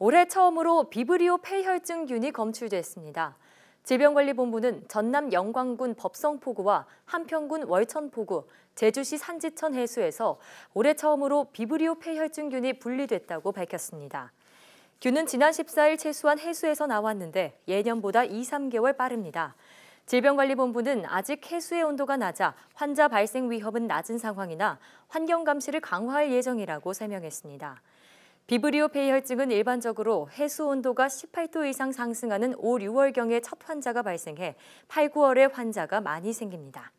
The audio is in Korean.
올해 처음으로 비브리오 폐혈증균이 검출됐습니다. 질병관리본부는 전남 영광군 법성포구와 함평군 월천포구, 제주시 산지천 해수에서 올해 처음으로 비브리오 폐혈증균이 분리됐다고 밝혔습니다. 균은 지난 14일 채수한 해수에서 나왔는데 예년보다 2, 3개월 빠릅니다. 질병관리본부는 아직 해수의 온도가 낮아 환자 발생 위협은 낮은 상황이나 환경 감시를 강화할 예정이라고 설명했습니다. 비브리오페이 혈증은 일반적으로 해수 온도가 18도 이상 상승하는 5, 6월경에 첫 환자가 발생해 8, 9월에 환자가 많이 생깁니다.